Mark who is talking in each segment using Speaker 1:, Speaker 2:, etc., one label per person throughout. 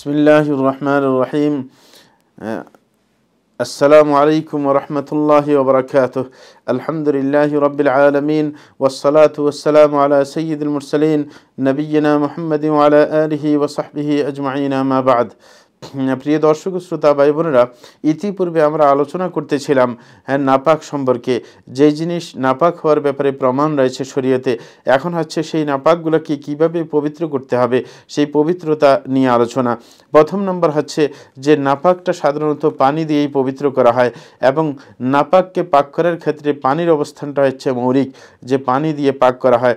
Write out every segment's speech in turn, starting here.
Speaker 1: بسم الله الرحمن الرحيم السلام عليكم ورحمة الله وبركاته الحمد لله رب العالمين والصلاة والسلام على سيد المرسلين نبينا محمد وعلى آله وصحبه أجمعين ما بعد হ্যাঁ, প্রিয় দর্শক শ্রোতা ভাই বোনেরা ইতিপূর্বে আমরা আলোচনা করতেছিলাম হ্যাঁ নাপাক সম্পর্কে যে জিনিস নাপাক হওয়ার ব্যাপারে প্রমাণ রয়েছে শরীয়তে এখন হচ্ছে সেই নাপাকগুলোকে কিভাবে পবিত্র করতে হবে সেই পবিত্রতা নিয়ে আলোচনা প্রথম নম্বর হচ্ছে যে নাপাকটা সাধারণত পানি দিয়েই পবিত্র করা হয় এবং নাপাককে পাক করার ক্ষেত্রে পানির অবস্থানটা হচ্ছে মৌরিক যে পানি দিয়ে পাক করা হয়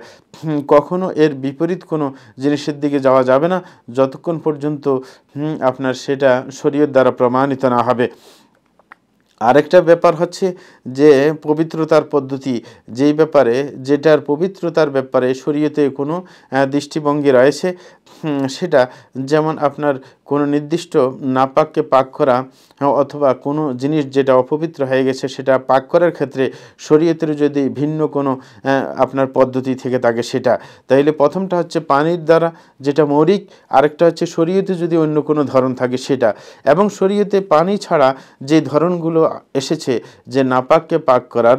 Speaker 1: কখনো এর বিপরীত কোনো জিনিসের দিকে যাওয়া যাবে না যতক্ষণ পর্যন্ত আপনার সেটা শরীয়র দ্বারা প্রমাণিত না হবে আরেকটা ব্যাপার হচ্ছে যে পবিত্রতার পদ্ধতি যেই ব্যাপারে যেটার পবিত্রতার ব্যাপারে শরীয়তে কোনো দৃষ্টিভঙ্গি রয়েছে সেটা যেমন আপনার কোনো নির্দিষ্ট নাপাককে পাক করা অথবা কোনো জিনিস যেটা অপবিত্র হয়ে গেছে সেটা পাক করার ক্ষেত্রে শরীয়তের যদি ভিন্ন কোনো আপনার পদ্ধতি থেকে থাকে সেটা তাইলে প্রথমটা হচ্ছে পানির দ্বারা যেটা মৌরিক আরেকটা হচ্ছে শরীয়তে যদি অন্য কোনো ধরন থাকে সেটা এবং শরীয়তে পানি ছাড়া যে ধরনগুলো এসেছে যে নাপাককে পাক করার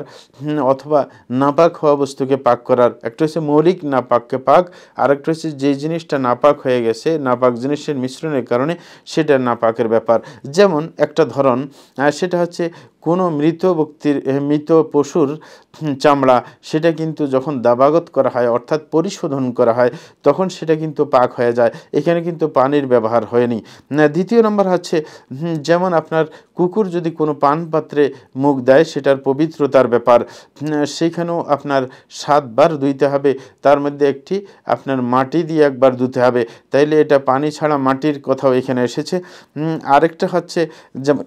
Speaker 1: অথবা নাপাক হওয়া বস্তুকে পাক করার একটা হচ্ছে মৌরিক নাপাককে পাক আরেকটা হচ্ছে যে জিনিসটা নাপাক হয়ে গেছে নাপাক জিনিসের মিশ্রণের কারণে সেটা না পাকের ব্যাপার যেমন একটা ধরন সেটা হচ্ছে কোনো মৃত ব্যক্তির মৃত পশুর চামড়া সেটা কিন্তু যখন দাবাগত করা হয় অর্থাৎ পরিশোধন করা হয় তখন সেটা কিন্তু পাক হয়ে যায় এখানে কিন্তু পানির ব্যবহার হয়নি দ্বিতীয় নম্বর হচ্ছে যেমন আপনার কুকুর যদি কোনো পান পাত্রে মুখ দেয় সেটার পবিত্রতার ব্যাপার সেখানেও আপনার সাতবার ধুইতে হবে তার মধ্যে একটি আপনার মাটি দিয়ে একবার ধুতে হবে তাইলে এটা পানি ছাড়া মাটির কথাও এখানে এসেছে আরেকটা হচ্ছে যেমন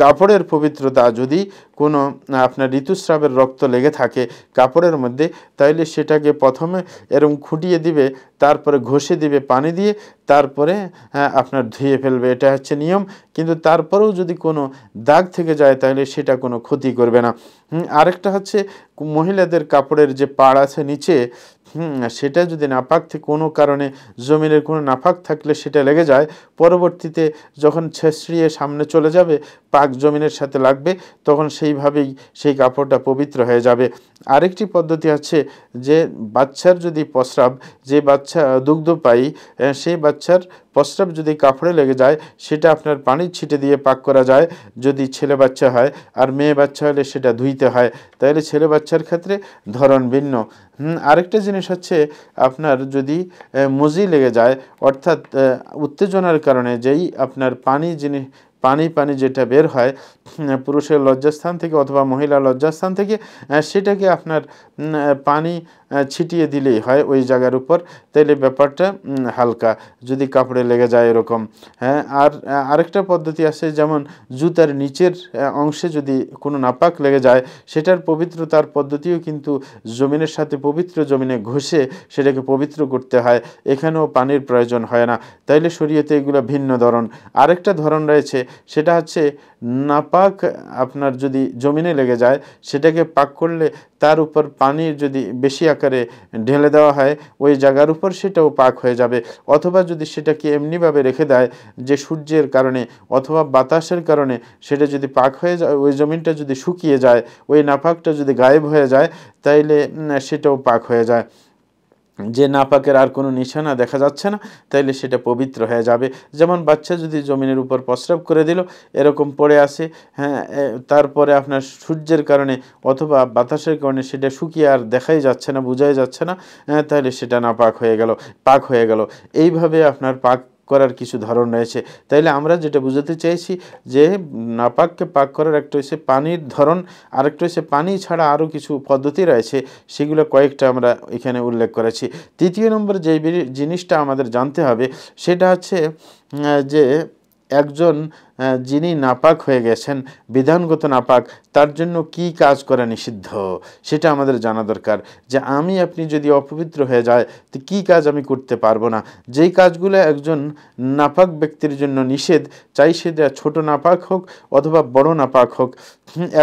Speaker 1: কাপড়ের পবিত্রতা যদি কোনো আপনার ঋতুস্রাবের রক্ত লেগে থাকে কাপড়ের মধ্যে তাইলে সেটাকে প্রথমে এরম খুঁটিয়ে দিবে তারপরে ঘষে দিবে পানি দিয়ে তারপরে হ্যাঁ, আপনার ধুয়ে ফেলবে এটা হচ্ছে নিয়ম কিন্তু তারপরেও যদি কোনো দাগ থেকে যায় তাহলে সেটা কোনো ক্ষতি করবে না আরেকটা হচ্ছে মহিলাদের কাপড়ের যে পাড় আছে নিচে সেটা যদি নাপাক থেকে কোনো কারণে জমিনের কোনো নাপাক থাকলে সেটা লেগে যায় পরবর্তীতে যখন ছেঁচড়িয়ে সামনে চলে যাবে পাক জমিনের সাথে লাগবে তখন সেইভাবেই সেই কাপড়টা পবিত্র হয়ে যাবে আরেকটি পদ্ধতি আছে যে বাচ্চার যদি প্রস্রাব যে বাচ্চা বাচ্চা দুগ্ধ পাই সেই বাচ্চার প্রস্রাব যদি কাপড়ে লেগে যায় সেটা আপনার পানি ছিটে দিয়ে পাক করা যায় যদি ছেলে বাচ্চা হয় আর মেয়ে বাচ্চা হলে সেটা ধুইতে হয় তাহলে ছেলে বাচ্চার ক্ষেত্রে ধরন ভিন্ন আরেকটা জিনিস হচ্ছে আপনার যদি মজি লেগে যায় অর্থাৎ উত্তেজনার কারণে যেই আপনার পানি জিনিস পানি পানি যেটা বের হয় পুরুষের লজ্জাস্থান থেকে অথবা মহিলা লজ্জাস্থান থেকে সেটাকে আপনার পানি ছিটিয়ে দিলেই হয় ওই জায়গার উপর তাইলে ব্যাপারটা হালকা যদি কাপড়ে লেগে যায় এরকম হ্যাঁ আর আরেকটা পদ্ধতি আছে যেমন জুতার নিচের অংশে যদি কোনো নাপাক লেগে যায় সেটার পবিত্রতার পদ্ধতিও কিন্তু জমিনের সাথে পবিত্র জমিনে ঘষে সেটাকে পবিত্র করতে হয় এখানেও পানির প্রয়োজন হয় না তাইলে শরীয়তে এগুলো ভিন্ন ধরন আরেকটা ধরন রয়েছে সেটা হচ্ছে নাপাক আপনার যদি জমিনে লেগে যায় সেটাকে পাক করলে তার উপর পানি যদি বেশি আকারে ঢেলে দেওয়া হয় ওই জায়গার উপর সেটাও পাক হয়ে যাবে অথবা যদি সেটাকে এমনিভাবে রেখে দেয় যে সূর্যের কারণে অথবা বাতাসের কারণে সেটা যদি পাক হয়ে যায় ওই জমিনটা যদি শুকিয়ে যায় ওই নাফাকটা যদি গায়েব হয়ে যায় তাইলে সেটাও পাক হয়ে যায় যে নাপাকের আর কোনো নিশানা দেখা যাচ্ছে না তাইলে সেটা পবিত্র হয়ে যাবে যেমন বাচ্চা যদি জমিনের উপর প্রস্রাব করে দিল এরকম পড়ে আসে হ্যাঁ তারপরে আপনার সূর্যের কারণে অথবা বাতাসের কারণে সেটা শুকিয়ে আর দেখাই যাচ্ছে না বোঝাই যাচ্ছে না হ্যাঁ, তাহলে সেটা না পাক হয়ে গেল পাক হয়ে গেল এইভাবে আপনার পাক করার কিছু ধরন রয়েছে তাইলে আমরা যেটা বুঝাতে চাইছি যে নাপাককে পাক করার একটা হচ্ছে পানির ধরন আরেকটা হচ্ছে পানি ছাড়া আরও কিছু পদ্ধতি রয়েছে সেগুলো কয়েকটা আমরা এখানে উল্লেখ করেছি তৃতীয় নম্বর যে জিনিসটা আমাদের জানতে হবে সেটা হচ্ছে যে একজন যিনি নাপাক হয়ে গেছেন বিধানগত নাপাক তার জন্য কি কাজ করা নিষিদ্ধ সেটা আমাদের জানা দরকার যে আমি আপনি যদি অপবিত্র হয়ে যায় তো কী কাজ আমি করতে পারবো না যেই কাজগুলো একজন নাপাক ব্যক্তির জন্য নিষেধ চাই সেটা ছোট নাপাক হোক অথবা বড় নাপাক হোক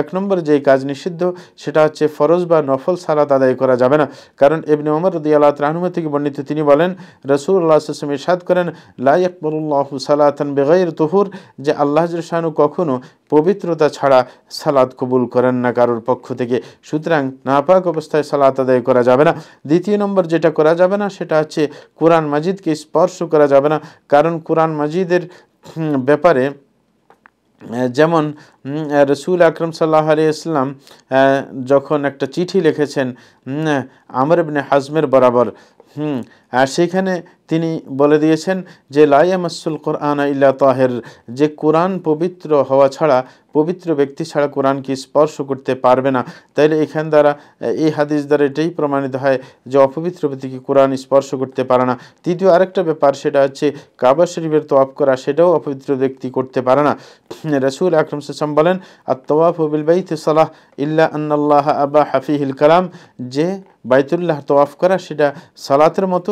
Speaker 1: এক নম্বর যেই কাজ নিষিদ্ধ সেটা হচ্ছে ফরজ বা নফল সালাত আদায় করা যাবে না কারণ এমনি অমর রদি আল্লাহ রাহনুমা থেকে বর্ণিত তিনি বলেন রসুল আল্লাহ ইসাদ করেন লাইকবুল্লাহ সালাতন বেগাইর তহুর যে আল্লাহ আল্লাহ শাহানু কখনও পবিত্রতা ছাড়া সালাদ কবুল করেন না কারোর পক্ষ থেকে সুতরাং নাপাক অবস্থায় সালাদ আদায় করা যাবে না দ্বিতীয় নম্বর যেটা করা যাবে না সেটা হচ্ছে কোরআন মাজিদকে স্পর্শ করা যাবে না কারণ কোরআন মাজিদের ব্যাপারে যেমন রসুল আকরম সাল্লাহ আলি ইসলাম যখন একটা চিঠি লিখেছেন আমর ইবনে হাজমের বরাবর হুম আর সেখানে তিনি বলে দিয়েছেন যে লাইয়ামাসুল কোরআন ইল্লা তাহের যে কোরআন পবিত্র হওয়া ছাড়া পবিত্র ব্যক্তি ছাড়া কোরআনকে স্পর্শ করতে পারবে না তাইলে এখান দ্বারা এই হাদিস দ্বারা এটাই প্রমাণিত হয় যে অপবিত্র ব্যক্তিকে কোরআন স্পর্শ করতে পারে না তৃতীয় আরেকটা ব্যাপার সেটা হচ্ছে কাবা শরীফের তোয়াফ করা সেটাও অপবিত্র ব্যক্তি করতে পারে না রসুল আকরম সাম বলেন আর তোয়াফ বিলবাইতে সালাহ ইল্লা আন্নাল্লাহ আবা হাফিহিল কালাম যে বাইতুল্লাহ তোয়াফ করা সেটা সালাতের মতো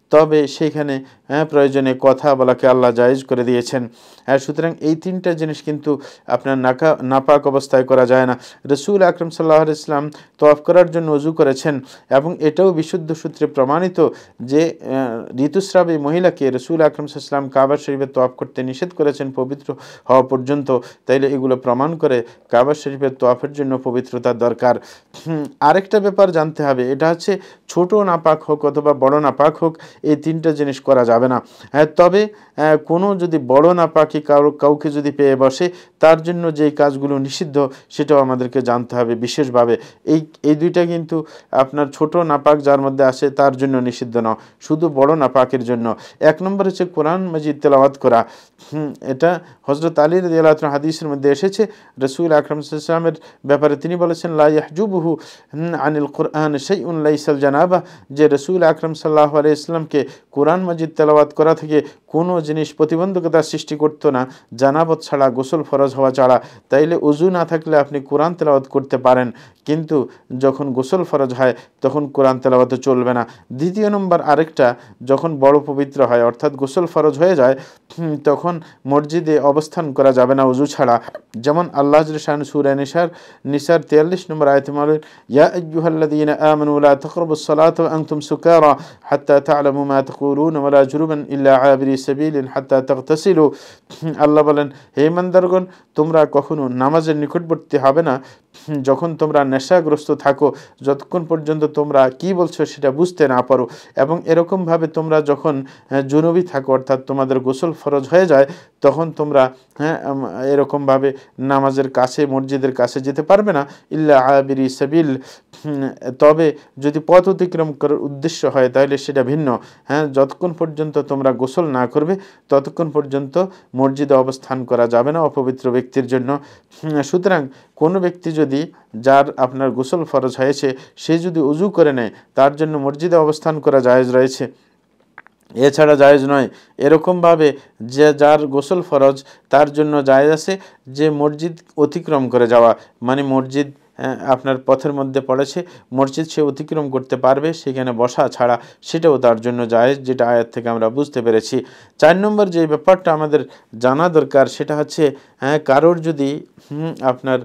Speaker 1: তবে সেইখানে হ্যাঁ, প্রয়োজনে কথা বলাকে আল্লাহ জায়েজ করে দিয়েছেন সুতরাং এই তিনটা জিনিস কিন্তু আপনার নাকা নাপাক অবস্থায় করা যায় না রসুল আকরম সাল্লাহ ইসলাম তফ করার জন্য উজু করেছেন এবং এটাও বিশুদ্ধ সূত্রে প্রমাণিত যে ঋতুস্রাবী মহিলাকে রসুল আকরম সাল্লাম কাবার শরীফে তফ করতে নিষেধ করেছেন পবিত্র হওয়া পর্যন্ত তাইলে এগুলো প্রমাণ করে কাবার শরীফের তফের জন্য পবিত্রতা দরকার আরেকটা ব্যাপার জানতে হবে এটা হচ্ছে ছোট নাপাক হোক অথবা বড় নাপাক হোক এই তিনটা জিনিস করা যাবে না হ্যাঁ, তবে হ্যাঁ, কোনো যদি বড় না পাখি কারো কাউকে যদি পেয়ে বসে তার জন্য যে কাজগুলো নিষিদ্ধ সেটাও আমাদেরকে জানতে হবে বিশেষভাবে এই এই দুইটা কিন্তু আপনার ছোট নাপাক যার মধ্যে আসে তার জন্য নিষিদ্ধ নয় শুধু বড় নাপাকের জন্য এক নম্বর হচ্ছে কোরআন মজিদ তেলাওয়াত করা এটা হজরত আলীর দিয়ালাতন হাদিসের মধ্যে এসেছে রসুল আকরম ইসলামের ব্যাপারে তিনি বলেছেন লাইহজুবহু আনিল কোরআন সেই উল্লাইসাল জানাবা যে রসুল আকরম সাল্লাহ আলাইসলাম ইসলাম আমাদেরকে কোরআন মজিদ তেলাবাদ করা থেকে কোনো জিনিস প্রতিবন্ধকতা সৃষ্টি করতো না জানাবত ছাড়া গোসল ফরজ হওয়া ছাড়া তাইলে উজু না থাকলে আপনি কোরআন তেলাবাদ করতে পারেন কিন্তু যখন গোসল ফরজ হয় তখন কোরআন তেলাবাদও চলবে না দ্বিতীয় নম্বর আরেকটা যখন বড় পবিত্র হয় অর্থাৎ গোসল ফরজ হয়ে যায় তখন মসজিদে অবস্থান করা যাবে না উজু ছাড়া যেমন আল্লাহ শাহ সুরা নিসার নিসার তেয়াল্লিশ নম্বর আয়তমাল ইয়া আয়ুহাল্লাদিন আমানুল্লাহ তকরবুসলাত আংতুম সুকার হাত্তা তালামু আলামু মা তাকুলুন ওয়া লা জুনুবান ইল্লা আবিরি সাবিলিন হাত্তা তাগতাসিলু আল্লাহ বলেন হে ইমানদারগণ তোমরা কখনো নামাজের নিকটবর্তী হবে না যখন তোমরা নেশাগ্রস্ত থাকো যতক্ষণ পর্যন্ত তোমরা কি বলছো সেটা বুঝতে না পারো এবং এরকমভাবে তোমরা যখন জুনবি থাকো অর্থাৎ তোমাদের গোসল ফরজ হয়ে যায় তখন তোমরা হ্যাঁ এরকমভাবে নামাজের কাছে মসজিদের কাছে যেতে পারবে না ইল্লা আবিরি সাবিল তবে যদি পথ অতিক্রম করার উদ্দেশ্য হয় তাহলে সেটা ভিন্ন হ্যাঁ যতক্ষণ পর্যন্ত তোমরা গোসল না করবে ততক্ষণ পর্যন্ত মসজিদে অবস্থান করা যাবে না অপবিত্র ব্যক্তির জন্য সুতরাং কোনো ব্যক্তি যদি যার আপনার গোসল ফরজ হয়েছে সে যদি উজু করে নেয় তার জন্য মসজিদে অবস্থান করা জায়জ রয়েছে এছাড়া জায়েজ নয় এরকমভাবে যে যার গোসল ফরজ তার জন্য জায়জ আছে যে মসজিদ অতিক্রম করে যাওয়া মানে মসজিদ আপনার পথের মধ্যে পড়েছে মসজিদ সে অতিক্রম করতে পারবে সেখানে বসা ছাড়া সেটাও তার জন্য যায় যেটা আয়াত থেকে আমরা বুঝতে পেরেছি চার নম্বর যে ব্যাপারটা আমাদের জানা দরকার সেটা হচ্ছে কারোর যদি আপনার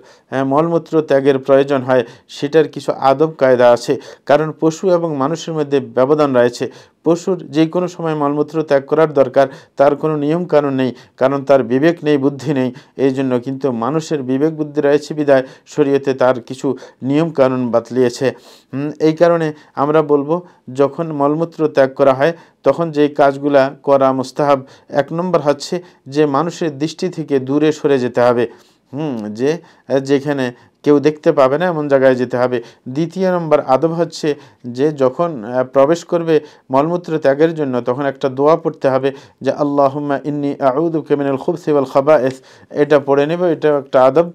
Speaker 1: মলমূত্র ত্যাগের প্রয়োজন হয় সেটার কিছু আদব কায়দা আছে কারণ পশু এবং মানুষের মধ্যে ব্যবধান রয়েছে পশুর যে কোনো সময় মলমূত্র ত্যাগ করার দরকার তার কোনো নিয়ম কারণ নেই কারণ তার বিবেক নেই বুদ্ধি নেই এই জন্য কিন্তু মানুষের বিবেক বুদ্ধি রয়েছে বিদায় শরীয়তে তার কিছু নিয়ম কারণ বাতলিয়েছে এই কারণে আমরা বলবো যখন মলমূত্র ত্যাগ করা হয় তখন যে কাজগুলা করা মুস্তাহাব এক নম্বর হচ্ছে যে মানুষের দৃষ্টি থেকে দূরে সরে যেতে হবে হুম যে যেখানে কেউ দেখতে পাবে না এমন জায়গায় যেতে হবে দ্বিতীয় নম্বর আদব হচ্ছে যে যখন প্রবেশ করবে মলমূত্র ত্যাগের জন্য তখন একটা দোয়া পড়তে হবে যে আল্লাহ ইন্নি আউদু কেমিনাল খুব সিবাল খাবা এস এটা পড়ে নেবে এটা একটা আদব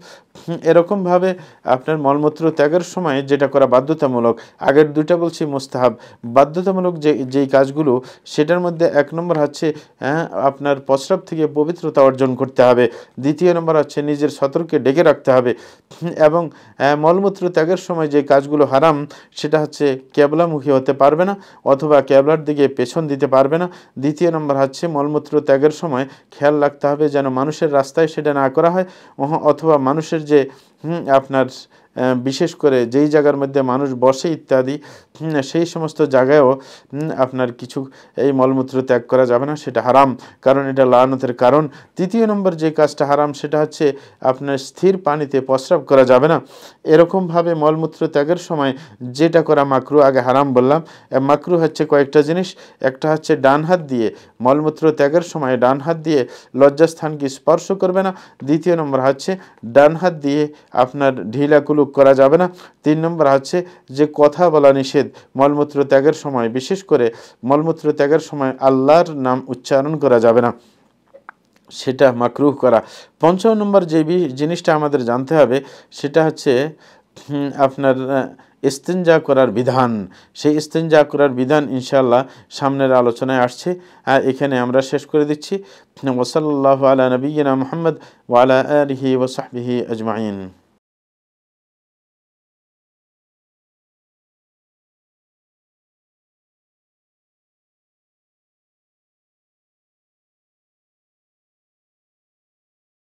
Speaker 1: এরকমভাবে আপনার মলমূত্র ত্যাগের সময় যেটা করা বাধ্যতামূলক আগের দুটা বলছি মোস্তাহাব বাধ্যতামূলক যে যেই কাজগুলো সেটার মধ্যে এক নম্বর হচ্ছে হ্যাঁ, আপনার প্রস্রাব থেকে পবিত্রতা অর্জন করতে হবে দ্বিতীয় নম্বর হচ্ছে নিজের সতর্কে ডেকে রাখতে হবে এবং এবং মলমূত্র ত্যাগের সময় যে কাজগুলো হারাম সেটা হচ্ছে ক্যাবলামুখী হতে পারবে না অথবা ক্যাবলার দিকে পেছন দিতে পারবে না দ্বিতীয় নম্বর হচ্ছে মলমূত্র ত্যাগের সময় খেয়াল রাখতে হবে যেন মানুষের রাস্তায় সেটা না করা হয় অথবা মানুষের যে আপনার বিশেষ করে যেই জায়গার মধ্যে মানুষ বসে ইত্যাদি সেই সমস্ত জায়গায়ও আপনার কিছু এই মলমূত্র ত্যাগ করা যাবে না সেটা হারাম কারণ এটা লানতের কারণ তৃতীয় নম্বর যে কাজটা হারাম সেটা হচ্ছে আপনার স্থির পানিতে প্রস্রাব করা যাবে না এরকমভাবে মলমূত্র ত্যাগের সময় যেটা করা মাকরু আগে হারাম বললাম মাকরু হচ্ছে কয়েকটা জিনিস একটা হচ্ছে ডান হাত দিয়ে মলমূত্র ত্যাগের সময় ডান হাত দিয়ে লজ্জাস্থানকে স্পর্শ করবে না দ্বিতীয় নম্বর হচ্ছে ডান হাত দিয়ে আপনার ঢিলাকুলো উল্লেখ করা যাবে না তিন নম্বর হচ্ছে যে কথা বলা নিষেধ মলমূত্র ত্যাগের সময় বিশেষ করে মলমূত্র ত্যাগের সময় আল্লাহর নাম উচ্চারণ করা যাবে না সেটা মাকরুহ করা পঞ্চম নম্বর যে জিনিসটা আমাদের জানতে হবে সেটা হচ্ছে আপনার ইস্তেঞ্জা করার বিধান সেই ইস্তেঞ্জা করার বিধান ইনশাআল্লাহ সামনের আলোচনায় আসছে আর এখানে আমরা শেষ করে দিচ্ছি ওসল্লাহ আলা নবীনা মোহাম্মদ ওয়ালা আলহি ওসাহি আজমাইন